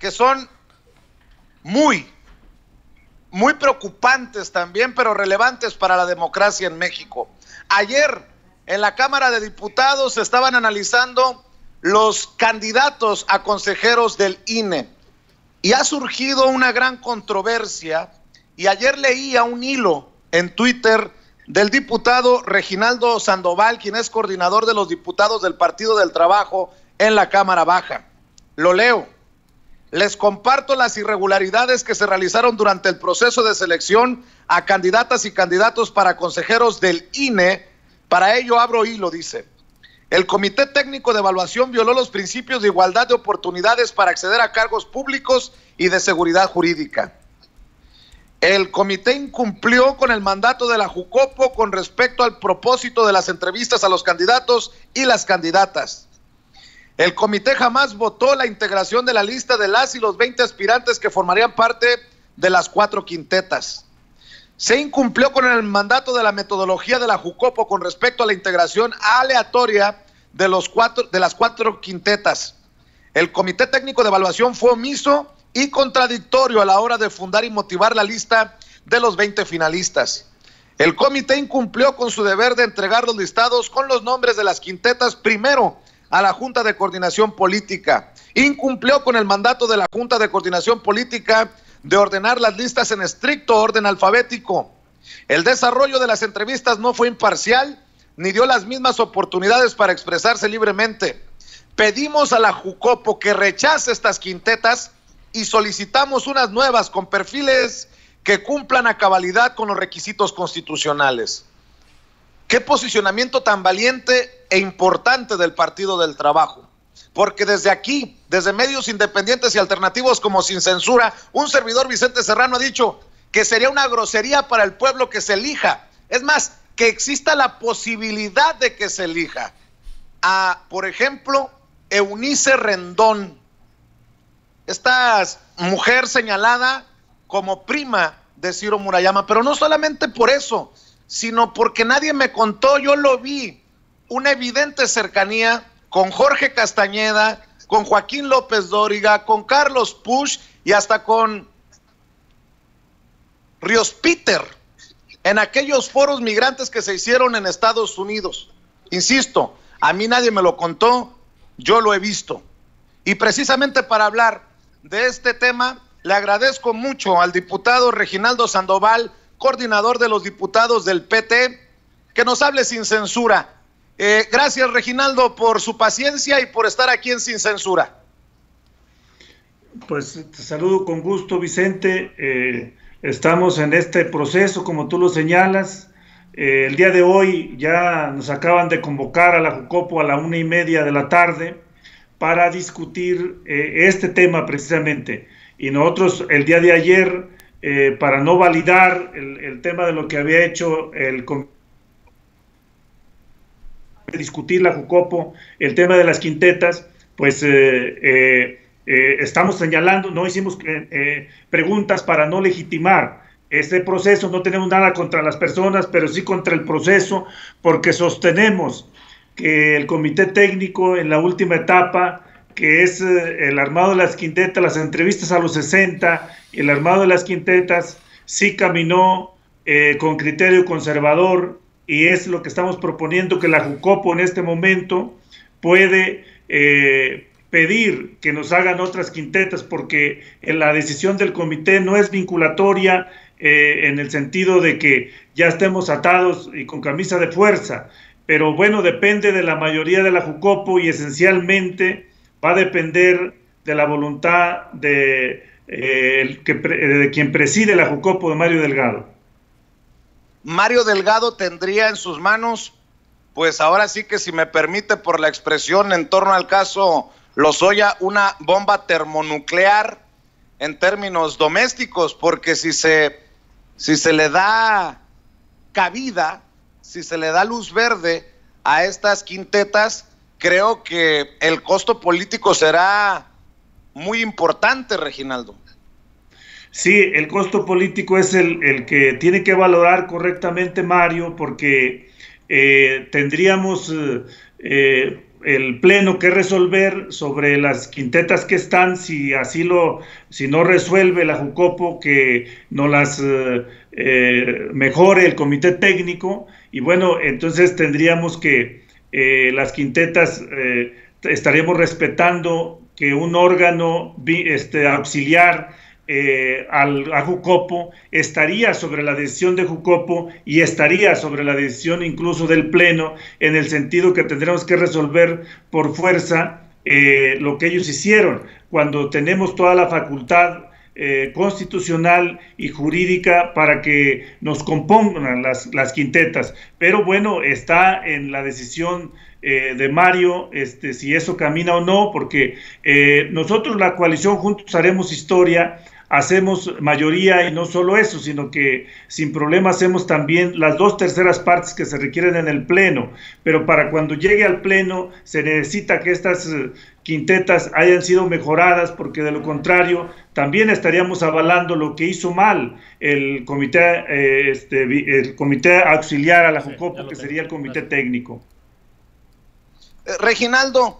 que son muy, muy preocupantes también, pero relevantes para la democracia en México. Ayer en la Cámara de Diputados se estaban analizando los candidatos a consejeros del INE y ha surgido una gran controversia y ayer leía un hilo en Twitter del diputado Reginaldo Sandoval, quien es coordinador de los diputados del Partido del Trabajo en la Cámara Baja. Lo leo les comparto las irregularidades que se realizaron durante el proceso de selección a candidatas y candidatos para consejeros del INE. Para ello abro hilo, dice. El Comité Técnico de Evaluación violó los principios de igualdad de oportunidades para acceder a cargos públicos y de seguridad jurídica. El comité incumplió con el mandato de la Jucopo con respecto al propósito de las entrevistas a los candidatos y las candidatas. El comité jamás votó la integración de la lista de las y los 20 aspirantes que formarían parte de las cuatro quintetas. Se incumplió con el mandato de la metodología de la Jucopo con respecto a la integración aleatoria de, los cuatro, de las cuatro quintetas. El Comité Técnico de Evaluación fue omiso y contradictorio a la hora de fundar y motivar la lista de los 20 finalistas. El comité incumplió con su deber de entregar los listados con los nombres de las quintetas primero a la Junta de Coordinación Política. Incumplió con el mandato de la Junta de Coordinación Política de ordenar las listas en estricto orden alfabético. El desarrollo de las entrevistas no fue imparcial ni dio las mismas oportunidades para expresarse libremente. Pedimos a la Jucopo que rechace estas quintetas y solicitamos unas nuevas con perfiles que cumplan a cabalidad con los requisitos constitucionales. Qué posicionamiento tan valiente e importante del Partido del Trabajo. Porque desde aquí, desde medios independientes y alternativos como Sin Censura, un servidor Vicente Serrano ha dicho que sería una grosería para el pueblo que se elija. Es más, que exista la posibilidad de que se elija a, por ejemplo, Eunice Rendón, esta mujer señalada como prima de Ciro Murayama, pero no solamente por eso, sino porque nadie me contó, yo lo vi, una evidente cercanía con Jorge Castañeda, con Joaquín López Dóriga, con Carlos Push y hasta con Ríos Peter en aquellos foros migrantes que se hicieron en Estados Unidos. Insisto, a mí nadie me lo contó, yo lo he visto. Y precisamente para hablar de este tema, le agradezco mucho al diputado Reginaldo Sandoval, coordinador de los diputados del PT, que nos hable sin censura. Eh, gracias, Reginaldo, por su paciencia y por estar aquí en Sin Censura. Pues te saludo con gusto, Vicente. Eh, estamos en este proceso, como tú lo señalas. Eh, el día de hoy ya nos acaban de convocar a la Jucopo a la una y media de la tarde para discutir este tema precisamente. Y nosotros el día de ayer eh, para no validar el, el, tema de lo que había hecho el discutir la Jucopo, el tema de las quintetas, pues eh, eh, estamos señalando, no hicimos preguntas para no legitimar este proceso, no tenemos nada contra las personas, pero sí contra el proceso, porque sostenemos que el comité técnico en la última etapa que es eh, el armado de las quintetas, las entrevistas a los 60, el armado de las quintetas sí caminó eh, con criterio conservador y es lo que estamos proponiendo que la Jucopo en este momento puede eh, pedir que nos hagan otras quintetas porque la decisión del comité no es vinculatoria en el sentido de que ya estemos atados y con camisa de fuerza, pero bueno, depende de la mayoría de la Jucopo y esencialmente va a depender de la voluntad eh, de, quien preside la Jucopo de Mario Delgado. Mario Delgado tendría en sus manos, pues ahora sí que si me permite por la expresión en torno al caso Lozoya, una bomba termonuclear en términos domésticos, porque si se, si se le da cabida, si se le da luz verde a estas quintetas, creo que el costo político será muy importante, Reginaldo. Sí, el costo político es el, que tiene que valorar correctamente Mario, porque eh, tendríamos eh, eh, el pleno que resolver sobre las quintetas que están, si así lo, si no resuelve la Jucopo, que no las mejore el comité técnico, y bueno, entonces tendríamos que eh, las quintetas eh, estaremos estaríamos respetando que un órgano este, auxiliar eh, al, a Jucopo estaría sobre la decisión de Jucopo y estaría sobre la decisión incluso del Pleno, en el sentido que tendremos que resolver por fuerza lo que ellos hicieron. Cuando tenemos toda la facultad eh, constitucional y jurídica para que nos compongan las, quintetas. Pero bueno, está en la decisión eh, de Mario este, si eso camina o no, porque eh, nosotros la coalición Juntos Haremos Historia hacemos mayoría y no solo eso, sino que sin problema hacemos también las dos terceras partes que se requieren en el Pleno, pero para cuando llegue al Pleno se necesita que estas eh, quintetas hayan sido mejoradas, porque de lo contrario también estaríamos avalando lo que hizo mal el comité, eh, este, el comité auxiliar a la JUCOPO, que sería el comité técnico. Eh, Reginaldo,